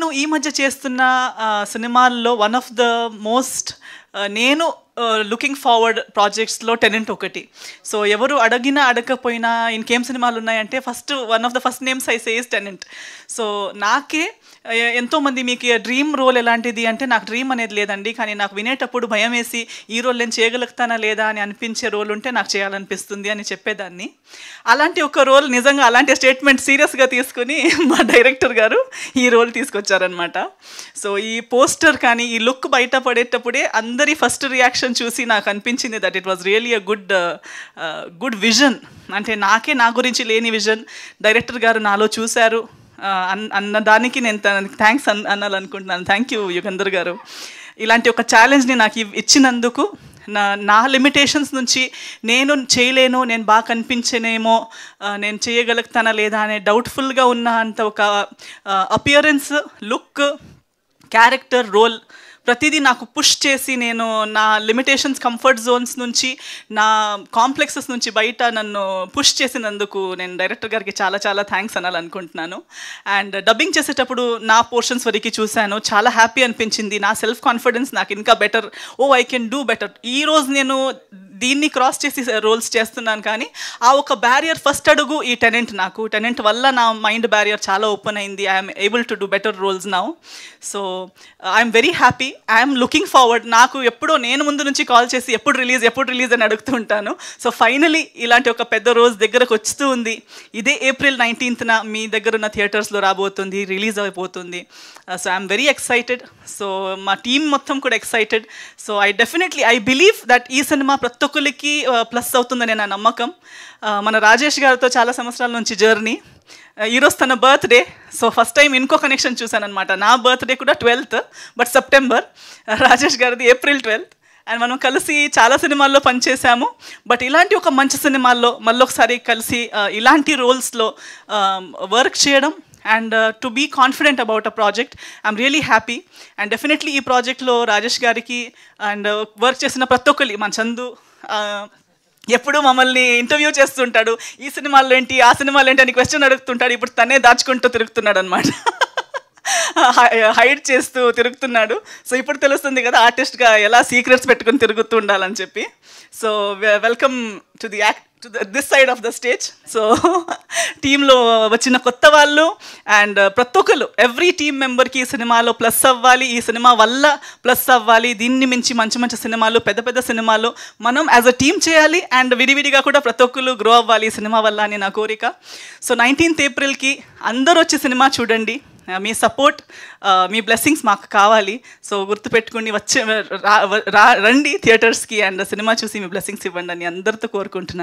నేను ఈ మధ్య చేస్తున్న సినిమాల్లో వన్ ఆఫ్ ద మోస్ట్ నేను లుకింగ్ ఫార్వర్డ్ ప్రాజెక్ట్స్లో టెనెంట్ ఒకటి సో ఎవరు అడిగినా అడగకపోయినా ఇంకేం సినిమాలు ఉన్నాయంటే first one of the first names I says Tenant so నాకే ఎంతోమంది మీకు డ్రీమ్ రోల్ ఎలాంటిది అంటే నాకు డ్రీమ్ అనేది లేదండి కానీ నాకు వినేటప్పుడు భయం వేసి ఈ రోల్ నేను చేయగలుగుతానా లేదా అని అనిపించే రోల్ ఉంటే నాకు చేయాలనిపిస్తుంది అని చెప్పేదాన్ని అలాంటి ఒక రోల్ నిజంగా అలాంటి స్టేట్మెంట్ సీరియస్గా తీసుకుని మా డైరెక్టర్ గారు ఈ రోల్ తీసుకొచ్చారనమాట సో ఈ పోస్టర్ కానీ ఈ లుక్ బయట పడేటప్పుడే అందరూ అందరి ఫస్ట్ రియాక్షన్ చూసి నాకు అనిపించింది that it was really a good good vision అంటే నాకే నా గురించి లేని విజన్ డైరెక్టర్ గారు నాలో చూశారు uh, అన్న దానికి నేను థ్యాంక్స్ అన్ అనాలనుకుంటున్నాను థ్యాంక్ యూ యుగంధర్ గారు ఇలాంటి ఒక ఛాలెంజ్ని నాకు ఇచ్చినందుకు నా నా లిమిటేషన్స్ నుంచి నేను చేయలేను నేను బాగా కనిపించనేమో uh, నేను చేయగలుగుతానా లేదా అనే డౌట్ఫుల్గా ఉన్న అంత ఒక అపియరెన్స్ లుక్ క్యారెక్టర్ రోల్ ప్రతిదీ నాకు పుష్ చేసి నేను నా లిమిటేషన్స్ కంఫర్ట్ జోన్స్ నుంచి నా కాంప్లెక్సెస్ నుంచి బయట నన్ను పుష్ చేసినందుకు నేను డైరెక్టర్ గారికి చాలా చాలా థ్యాంక్స్ అనాలనుకుంటున్నాను అండ్ డబ్బింగ్ చేసేటప్పుడు నా పోర్షన్స్ వరకు చూశాను చాలా హ్యాపీ అనిపించింది నా సెల్ఫ్ కాన్ఫిడెన్స్ నాకు ఇంకా better oh I can do better ఈ రోజు నేను దీన్ని క్రాస్ చేసి రోల్స్ uh, చేస్తున్నాను కానీ ఆ ఒక బ్యారియర్ ఫస్ట్ అడుగు ఈ టెనెంట్ నాకు టెనెంట్ వల్ల నా మైండ్ బ్యారియర్ చాలా ఓపెన్ అయింది I'm able to do better roles now so I'm very happy I'm looking forward నాకు ఎప్పుడో నేను ముందు నుంచి కాల్ చేసి ఎప్పుడు రిలీజ్ ఎప్పుడు రిలీజ్ అని అడుగుతూ ఉంటాను సో ఫైనలీ ఇలాంటి ఒక పెద్ద రోజు దగ్గరకు వస్తూ ఉంది ఇదే ఏప్రిల్ నైన్టీన్త్న మీ దగ్గర ఉన్న థియేటర్స్లో రాబోతుంది రిలీజ్ అయిపోతుంది so I'm very excited so మా టీం మొత్తం కూడా excited so I definitely I believe that ఈ సినిమా ప్రతి పాఠకులకి ప్లస్ అవుతుందని నా నమ్మకం మన రాజేష్ గారితో చాలా సంవత్సరాల నుంచి జర్నీ ఈరోజు తన బర్త్డే సో ఫస్ట్ టైం ఇంకో కనెక్షన్ చూశాను అనమాట నా బర్త్డే కూడా ట్వెల్త్ బట్ సెప్టెంబర్ రాజేష్ గారిది ఏప్రిల్ ట్వెల్త్ అండ్ మనం కలిసి చాలా సినిమాల్లో పనిచేసాము బట్ ఇలాంటి ఒక మంచి సినిమాల్లో మళ్ళొకసారి కలిసి ఇలాంటి రోల్స్లో వర్క్ చేయడం and to be confident about a project I'm really happy and definitely ఈ ప్రాజెక్ట్లో రాజేష్ గారికి అండ్ వర్క్ uh, చేసిన ప్రతి ఒక్కరి మన చందు ఎప్పుడు మమ్మల్ని ఇంటర్వ్యూ చేస్తుంటాడు ఈ సినిమాలో ఏంటి ఆ సినిమాలో ఏంటి అని క్వశ్చన్ అడుగుతుంటాడు ఇప్పుడు తనే దాచుకుంటూ తిరుగుతున్నాడు అనమాట హైడ్ చేస్తూ తిరుగుతున్నాడు సో ఇప్పుడు తెలుస్తుంది కదా ఆర్టిస్ట్గా ఎలా సీక్రెట్స్ పెట్టుకుని తిరుగుతూ ఉండాలని చెప్పి so welcome to the act to this side of the stage so టీంలో వచ్చిన కొత్త వాళ్ళు అండ్ uh, ప్రతి ఒక్కరు ఎవ్రీ టీం మెంబర్కి ఈ సినిమాలో ప్లస్ అవ్వాలి ఈ సినిమా వల్ల ప్లస్ అవ్వాలి దీన్ని మించి మంచి మంచి సినిమాలు పెద్ద పెద్ద సినిమాలు మనం యాజ్ అ టీం చేయాలి అండ్ విడివిడిగా కూడా ప్రతి ఒక్కరు గ్రో అవ్వాలి ఈ సినిమా వల్ల అని నా కోరిక సో నైన్టీన్త్ ఏప్రిల్కి అందరూ వచ్చి సినిమా చూడండి uh, మీ సపోర్ట్ uh, మీ బ్లెస్సింగ్స్ మాకు కావాలి సో గుర్తుపెట్టుకుని వచ్చే రండి థియేటర్స్కి అండ్ సినిమా చూసి మీ బ్లెస్సింగ్స్ ఇవ్వండి అని అందరితో కోరుకుంటున్నాను